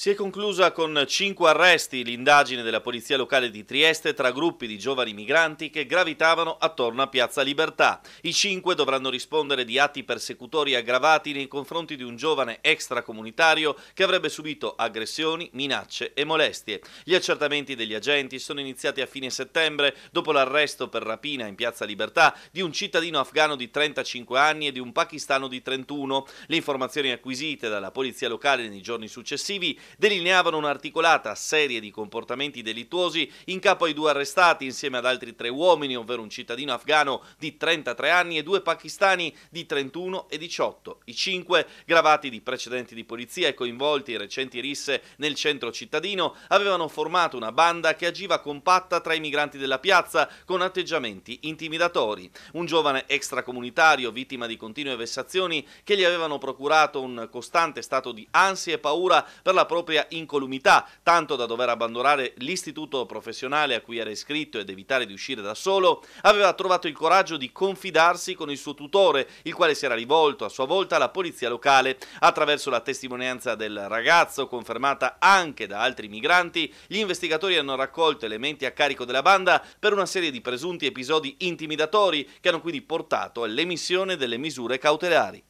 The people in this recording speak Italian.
Si è conclusa con cinque arresti l'indagine della Polizia Locale di Trieste tra gruppi di giovani migranti che gravitavano attorno a Piazza Libertà. I cinque dovranno rispondere di atti persecutori aggravati nei confronti di un giovane extracomunitario che avrebbe subito aggressioni, minacce e molestie. Gli accertamenti degli agenti sono iniziati a fine settembre dopo l'arresto per rapina in Piazza Libertà di un cittadino afgano di 35 anni e di un pakistano di 31. Le informazioni acquisite dalla Polizia Locale nei giorni successivi delineavano un'articolata serie di comportamenti delittuosi in capo ai due arrestati insieme ad altri tre uomini, ovvero un cittadino afgano di 33 anni e due pakistani di 31 e 18. I cinque, gravati di precedenti di polizia e coinvolti in recenti risse nel centro cittadino, avevano formato una banda che agiva compatta tra i migranti della piazza con atteggiamenti intimidatori. Un giovane extracomunitario, vittima di continue vessazioni che gli avevano procurato un costante stato di ansia e paura per la propria propria incolumità, tanto da dover abbandonare l'istituto professionale a cui era iscritto ed evitare di uscire da solo, aveva trovato il coraggio di confidarsi con il suo tutore, il quale si era rivolto a sua volta alla polizia locale. Attraverso la testimonianza del ragazzo, confermata anche da altri migranti, gli investigatori hanno raccolto elementi a carico della banda per una serie di presunti episodi intimidatori che hanno quindi portato all'emissione delle misure cautelari.